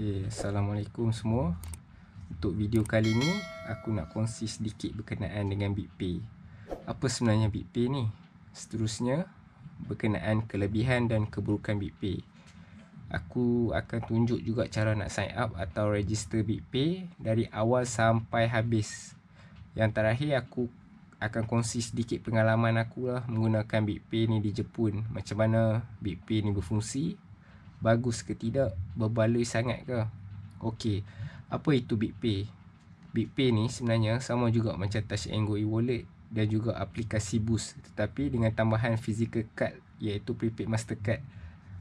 Okay, Assalamualaikum semua Untuk video kali ni Aku nak kongsi sedikit berkenaan dengan BigPay Apa sebenarnya BigPay ni? Seterusnya Berkenaan kelebihan dan keburukan BigPay Aku akan tunjuk juga cara nak sign up Atau register BigPay Dari awal sampai habis Yang terakhir aku akan kongsi sedikit pengalaman aku lah Menggunakan BigPay ni di Jepun Macam mana BigPay ni berfungsi bagus ke tidak, berbaloi sangat ke. Okey. Apa itu BitPay? BitPay ni sebenarnya sama juga macam Touch and Go e-wallet dan juga aplikasi Boost tetapi dengan tambahan physical card iaitu prepaid mastercard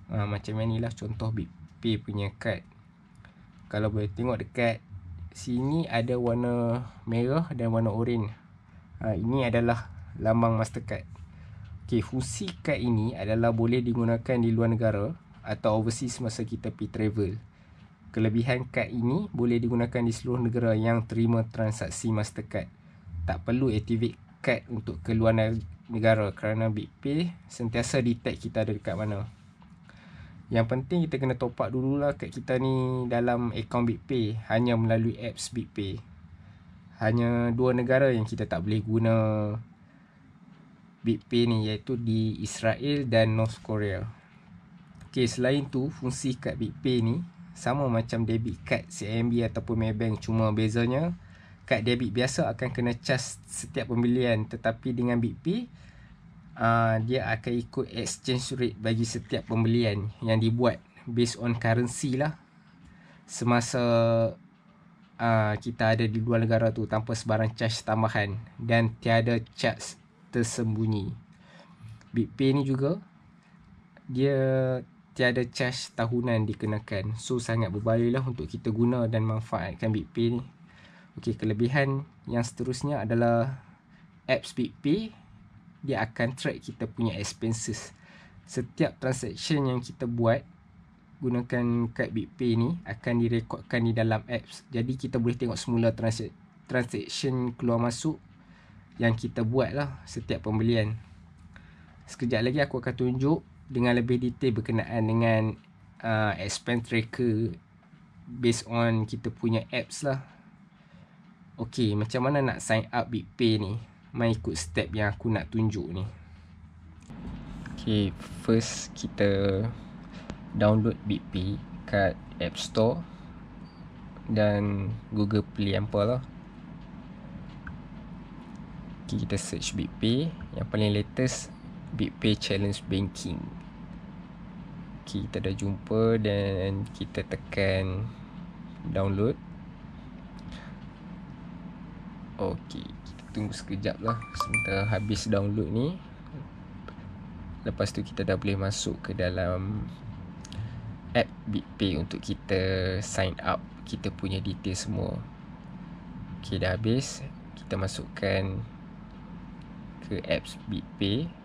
uh, macam yang lah contoh BitPay punya card kalau boleh tengok dekat sini ada warna merah dan warna oren uh, ha, ini adalah lambang mastercard ok fungsi card ini adalah boleh digunakan di luar negara atau overseas masa kita pergi travel. Kelebihan kad ini boleh digunakan di seluruh negara yang terima transaksi Mastercard. Tak perlu activate kad untuk keluar negara kerana BigPay sentiasa detect kita ada dekat mana. Yang penting kita kena top up dululah kad kita ni dalam akaun BigPay hanya melalui apps BigPay. Hanya dua negara yang kita tak boleh guna BigPay ni iaitu di Israel dan North Korea. Okay, selain tu, fungsi kad BigPay ni sama macam debit kad CIMB ataupun Maybank cuma bezanya kad debit biasa akan kena charge setiap pembelian tetapi dengan BigPay uh, ah, dia akan ikut exchange rate bagi setiap pembelian yang dibuat based on currency lah semasa uh, kita ada di luar negara tu tanpa sebarang charge tambahan dan tiada charge tersembunyi BigPay ni juga dia tiada charge tahunan dikenakan. So sangat berbalilah untuk kita guna dan manfaatkan BitPay ni. Okey, kelebihan yang seterusnya adalah apps BitPay dia akan track kita punya expenses. Setiap transaction yang kita buat gunakan kad BitPay ni akan direkodkan di dalam apps. Jadi kita boleh tengok semula transaction keluar masuk yang kita buat lah setiap pembelian. Sekejap lagi aku akan tunjuk dengan lebih detail berkenaan dengan uh, expense tracker based on kita punya apps lah. Okay, macam mana nak sign up BigPay ni? Mari ikut step yang aku nak tunjuk ni. Okay, first kita download BigPay kat App Store dan Google Play Ampel lah. Okay, kita search BigPay yang paling latest BitPay Challenge Banking kita dah jumpa dan kita tekan download ok kita tunggu sekejap lah sementara habis download ni lepas tu kita dah boleh masuk ke dalam app BitPay untuk kita sign up kita punya detail semua ok dah habis kita masukkan ke apps BitPay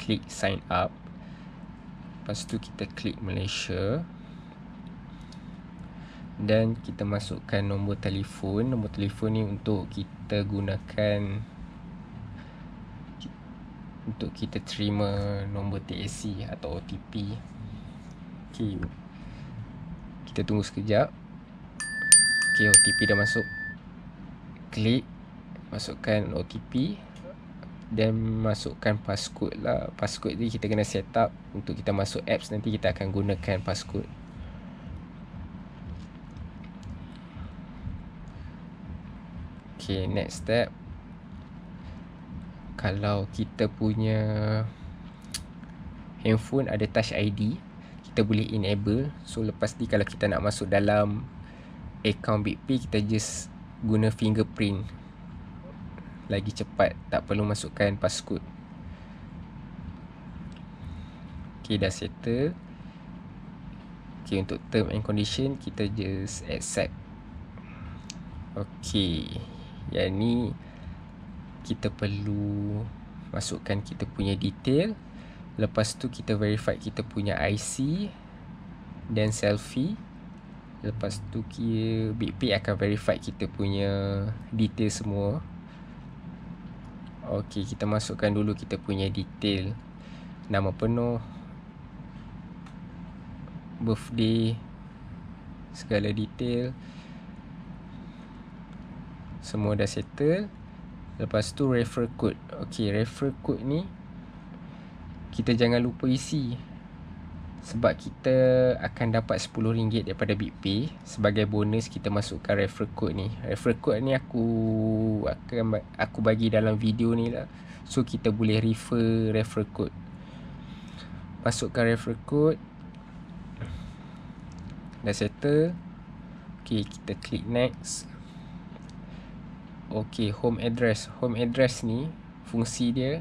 klik sign up lepas tu kita klik Malaysia dan kita masukkan nombor telefon nombor telefon ni untuk kita gunakan untuk kita terima nombor TAC atau OTP Okay, kita tunggu sekejap ok OTP dah masuk klik masukkan OTP Then masukkan passcode lah Passcode ni kita kena set up Untuk kita masuk apps nanti kita akan gunakan passcode Okay next step Kalau kita punya Handphone ada touch ID Kita boleh enable So lepas ni kalau kita nak masuk dalam Account BP kita just Guna fingerprint lagi cepat tak perlu masukkan passcode Okay dah settle Okay untuk term and condition kita just accept Okay yang ni kita perlu masukkan kita punya detail lepas tu kita verify kita punya IC dan selfie lepas tu BP akan verify kita punya detail semua Okey, kita masukkan dulu kita punya detail. Nama penuh. Birthday. Segala detail. Semua dah settle. Lepas tu refer code. Okey, refer code ni kita jangan lupa isi sebab kita akan dapat RM10 daripada BigPay sebagai bonus kita masukkan referral code ni. Referral code ni aku akan aku bagi dalam video ni lah. So kita boleh refer referral code. Masukkan referral code. Dah settle. Okay, kita klik next. Okay, home address. Home address ni, fungsi dia.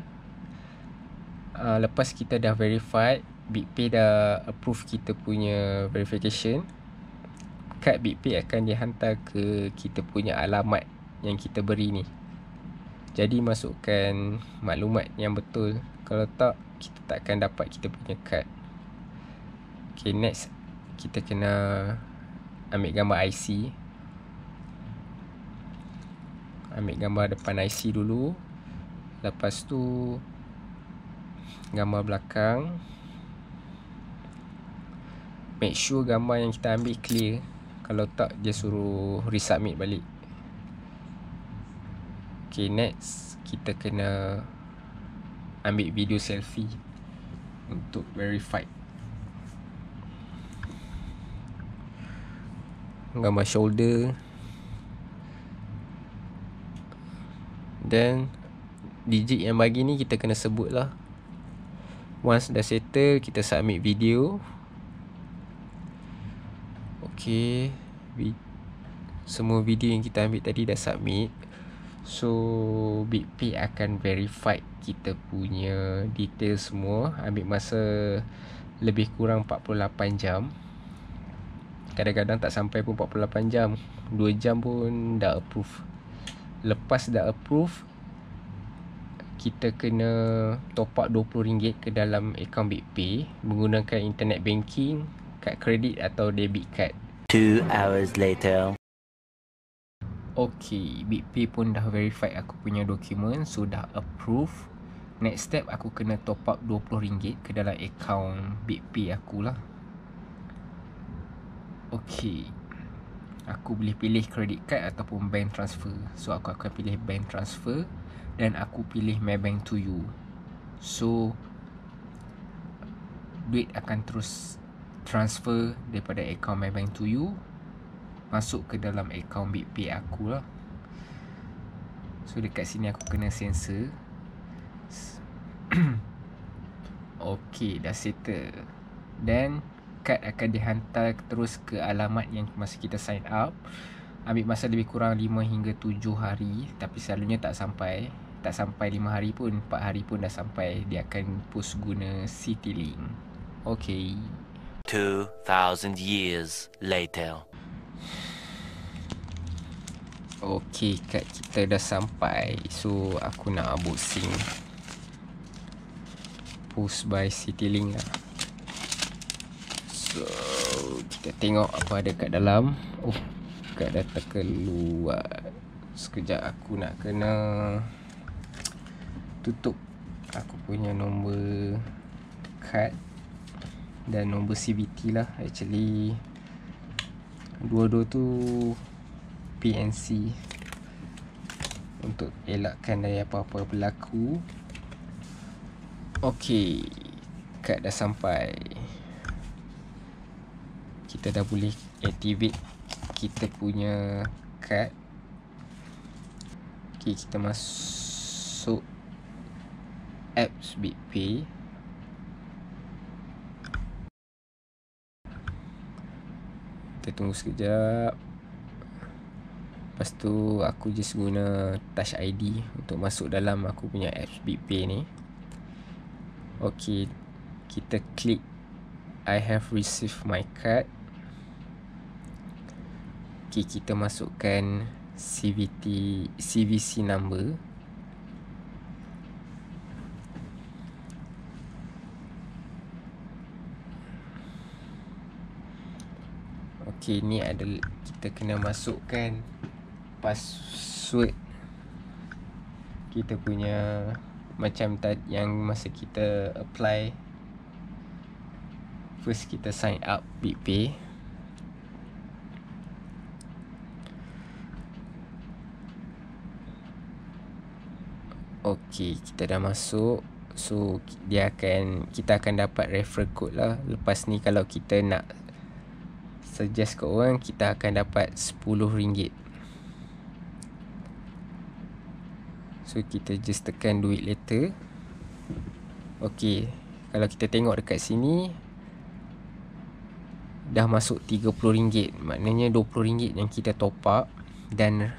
Uh, lepas kita dah verified, BigPay dah approve kita punya verification Kad BigPay akan dihantar ke kita punya alamat yang kita beri ni Jadi masukkan maklumat yang betul Kalau tak, kita takkan dapat kita punya kad Okay, next kita kena ambil gambar IC Ambil gambar depan IC dulu Lepas tu Gambar belakang make sure gambar yang kita ambil clear kalau tak dia suruh resubmit balik ok next kita kena ambil video selfie untuk verify gambar shoulder then digit yang bagi ni kita kena sebut lah once dah settle kita submit video Okay Vi- Semua video yang kita ambil tadi dah submit So BP akan verify kita punya detail semua Ambil masa lebih kurang 48 jam Kadang-kadang tak sampai pun 48 jam 2 jam pun dah approve Lepas dah approve kita kena top up RM20 ke dalam akaun BitPay menggunakan internet banking, kad kredit atau debit card. Two hours later. Okay, BP pun dah verify aku punya dokumen sudah so approve. Next step aku kena top up dua puluh ringgit ke dalam account BP aku lah. Okay. Aku boleh pilih credit card ataupun bank transfer. So aku akan pilih bank transfer dan aku pilih Maybank to you. So duit akan terus transfer daripada account my bank to you masuk ke dalam account BitPay aku lah. So dekat sini aku kena sensor. okay, dah settle. Then card akan dihantar terus ke alamat yang masa kita sign up. Ambil masa lebih kurang 5 hingga 7 hari tapi selalunya tak sampai. Tak sampai 5 hari pun, 4 hari pun dah sampai. Dia akan post guna city link Okay. Two thousand years later. Okay, kat kita dah sampai. So, aku nak boosting. Push by CityLink lah. So, kita tengok apa ada kat dalam. Oh, kat dah terkeluar. Sekejap aku nak kena tutup aku punya nombor kad dan nombor CVT lah actually dua-dua tu PNC untuk elakkan dari apa-apa berlaku ok kad dah sampai kita dah boleh activate kita punya kad ok kita masuk apps bitpay Kita tunggu sekejap Lepas tu aku just guna touch ID Untuk masuk dalam aku punya apps BigPay ni Ok Kita klik I have received my card Ok kita masukkan CVT CVC number Okay ni ada Kita kena masukkan Password Kita punya Macam tadi yang masa kita Apply First kita sign up BP. Okay kita dah masuk So dia akan Kita akan dapat referral code lah Lepas ni kalau kita nak suggest kat orang kita akan dapat RM10 so kita just tekan duit letter ok kalau kita tengok dekat sini dah masuk RM30 maknanya RM20 yang kita top up dan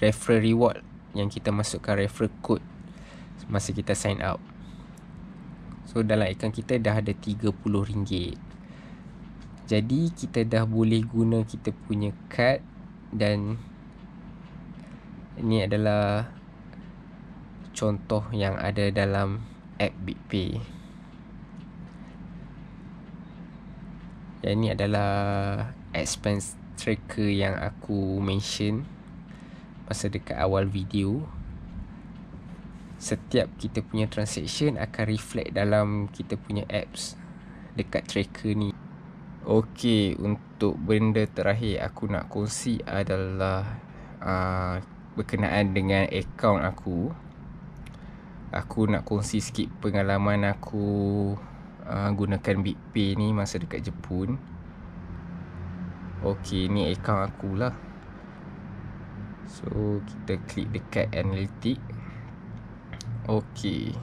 referral reward yang kita masukkan referral code masa kita sign up so dalam account kita dah ada RM30 jadi kita dah boleh guna kita punya card dan ini adalah contoh yang ada dalam app BigPay. Dan ini adalah expense tracker yang aku mention masa dekat awal video. Setiap kita punya transaction akan reflect dalam kita punya apps dekat tracker ni. Okey, untuk benda terakhir aku nak kongsi adalah uh, berkenaan dengan akaun aku. Aku nak kongsi sikit pengalaman aku uh, gunakan BitPay ni masa dekat Jepun. Okey, ni akaun aku lah. So, kita klik dekat Analytics. Okey.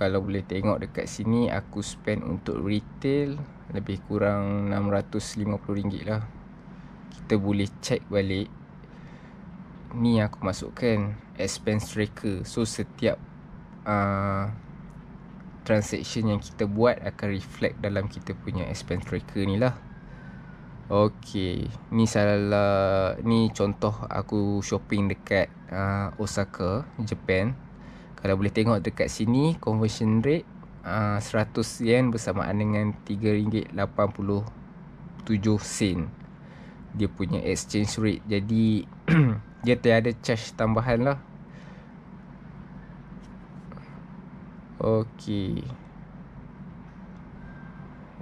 Kalau boleh tengok dekat sini aku spend untuk retail lebih kurang RM650 lah kita boleh check balik ni aku masukkan expense tracker so setiap uh, transaction yang kita buat akan reflect dalam kita punya expense tracker ni lah Okay, ni salah ni contoh aku shopping dekat uh, Osaka, Japan. Kalau boleh tengok dekat sini conversion rate 100 ah, yen bersamaan dengan 3 ringgit 87 sen dia punya exchange rate jadi dia tiada charge tambahan lah Okey.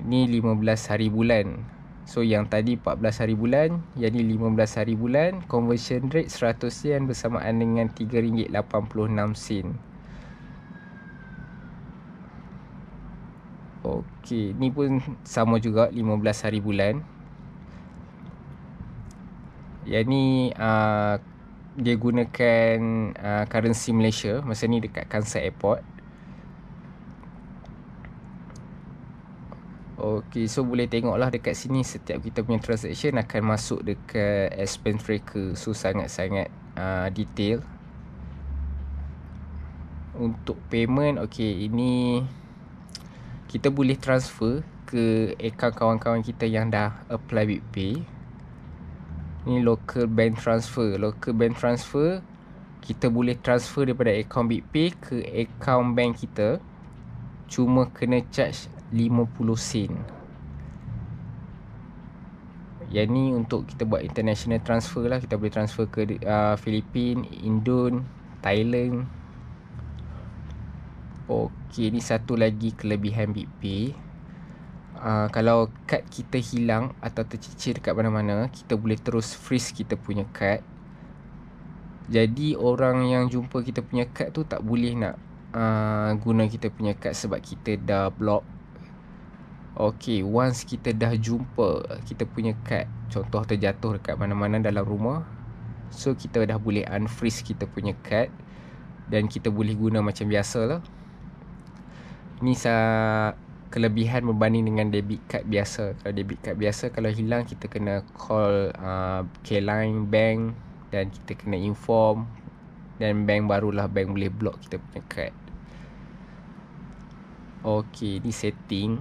Ni 15 hari bulan. So yang tadi 14 hari bulan, yang ni 15 hari bulan, conversion rate 100 yen bersamaan dengan 3 ringgit 86 sen. Okey, ni pun sama juga 15 hari bulan. Ya ni uh, dia gunakan uh, currency Malaysia masa ni dekat Kansai Airport. Okey, so boleh tengoklah dekat sini setiap kita punya transaction akan masuk dekat expense tracker. So sangat-sangat uh, detail. Untuk payment, okey, ini kita boleh transfer ke akaun kawan-kawan kita yang dah apply BitPay. Ini local bank transfer. Local bank transfer, kita boleh transfer daripada akaun BitPay ke akaun bank kita. Cuma kena charge 50 sen. Yang ni untuk kita buat international transfer lah. Kita boleh transfer ke uh, ah, Filipina, Indon, Thailand, Okey, ni satu lagi kelebihan BP. Uh, ah, kalau kad kita hilang atau tercicir dekat mana-mana, kita boleh terus freeze kita punya kad. Jadi orang yang jumpa kita punya kad tu tak boleh nak uh, guna kita punya kad sebab kita dah block. Okey, once kita dah jumpa kita punya kad, contoh terjatuh dekat mana-mana dalam rumah, so kita dah boleh unfreeze kita punya kad dan kita boleh guna macam biasa lah ni sa kelebihan berbanding dengan debit card biasa. Kalau debit card biasa kalau hilang kita kena call a uh, K-Line bank dan kita kena inform dan bank barulah bank boleh block kita punya card. Okey, ni setting.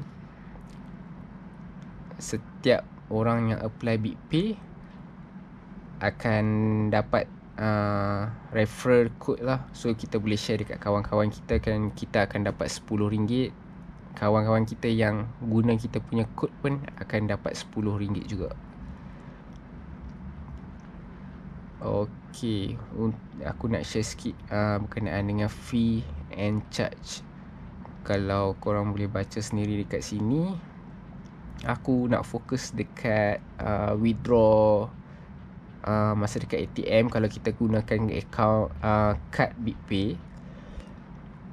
Setiap orang yang apply BitPay akan dapat uh, referral code lah so kita boleh share dekat kawan-kawan kita kan kita akan dapat RM10 kawan-kawan kita yang guna kita punya code pun akan dapat RM10 juga Okay aku nak share sikit uh, berkenaan dengan fee and charge kalau korang boleh baca sendiri dekat sini aku nak fokus dekat uh, withdraw uh, masa dekat ATM kalau kita gunakan account uh, kad uh, BigPay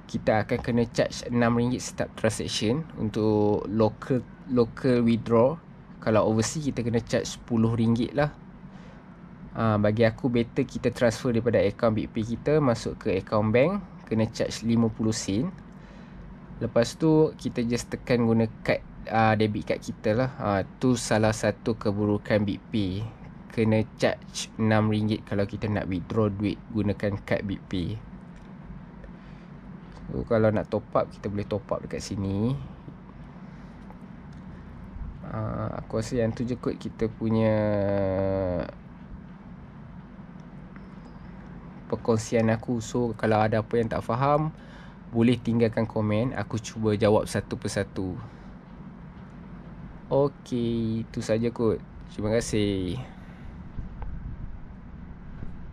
kita akan kena charge RM6 setiap transaction untuk local local withdraw kalau overseas kita kena charge RM10 lah Uh, bagi aku better kita transfer daripada account BP kita masuk ke account bank kena charge 50 sen. Lepas tu kita just tekan guna card uh, debit card kita lah. Uh, tu salah satu keburukan BP kena charge RM6 kalau kita nak withdraw duit gunakan kad BigPay. So, kalau nak top up, kita boleh top up dekat sini. Uh, aku rasa yang tu je kot kita punya perkongsian aku. So, kalau ada apa yang tak faham, boleh tinggalkan komen. Aku cuba jawab satu persatu. Okey itu saja kot. Terima kasih.